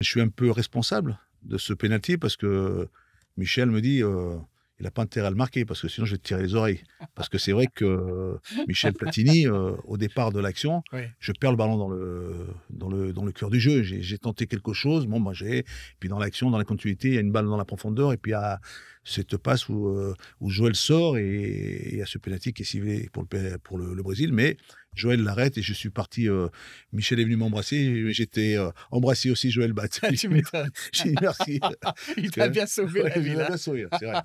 Je suis un peu responsable de ce pénalty parce que Michel me dit euh, il n'a pas intérêt à le marquer parce que sinon je vais te tirer les oreilles. Parce que c'est vrai que euh, Michel Platini, euh, au départ de l'action, je perds le ballon dans le, dans le, dans le cœur du jeu. J'ai tenté quelque chose, bon, moi bah, j'ai. Puis dans l'action, dans la continuité, il y a une balle dans la profondeur et puis il y a cette passe où, euh, où Joël sort et il y a ce penalty qui est ciblé pour le, pour le, Brésil. Mais Joël l'arrête et je suis parti. Michel est venu m'embrasser. J'étais embrassé aussi Joël Bat. tu m'étonnes. J'ai dit merci. il t'a bien sauvé la vie. Il t'a bien sauvé, c'est vrai.